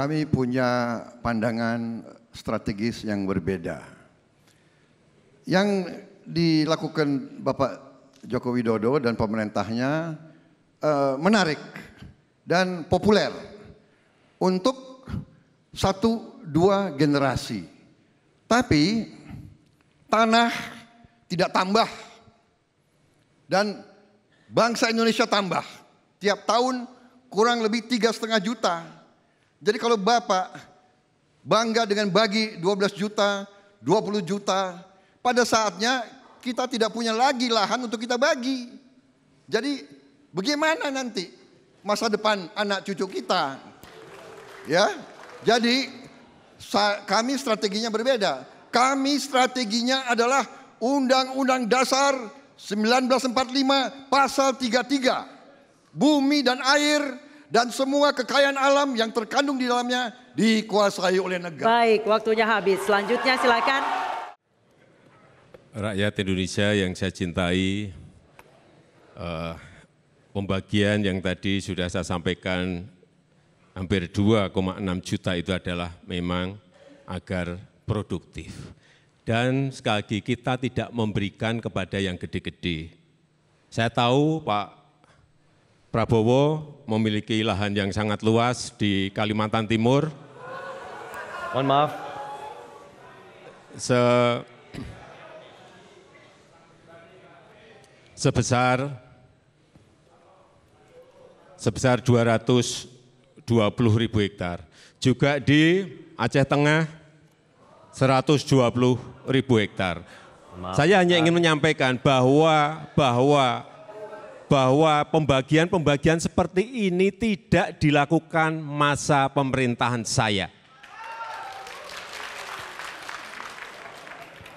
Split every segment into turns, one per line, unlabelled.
kami punya pandangan strategis yang berbeda. Yang dilakukan Bapak Joko Widodo dan pemerintahnya uh, menarik dan populer untuk satu dua generasi. Tapi tanah tidak tambah dan bangsa Indonesia tambah tiap tahun kurang lebih tiga setengah juta jadi kalau Bapak bangga dengan bagi 12 juta, 20 juta, pada saatnya kita tidak punya lagi lahan untuk kita bagi. Jadi bagaimana nanti masa depan anak cucu kita? Ya. Jadi kami strateginya berbeda. Kami strateginya adalah Undang-Undang Dasar 1945 pasal 33. Bumi dan air dan semua kekayaan alam yang terkandung di dalamnya dikuasai oleh negara. Baik, waktunya habis. Selanjutnya silakan.
Rakyat Indonesia yang saya cintai, uh, pembagian yang tadi sudah saya sampaikan hampir 2,6 juta itu adalah memang agar produktif. Dan sekali lagi kita tidak memberikan kepada yang gede-gede. Saya tahu Pak Prabowo memiliki lahan yang sangat luas di Kalimantan Timur. Mohon maaf. Se sebesar sebesar 220 ribu hektar. Juga di Aceh Tengah 120 ribu hektar. Saya hanya ingin menyampaikan bahwa bahwa bahwa pembagian-pembagian seperti ini tidak dilakukan masa pemerintahan saya.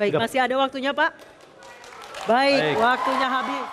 Baik, masih ada waktunya Pak? Baik, Baik. waktunya habis.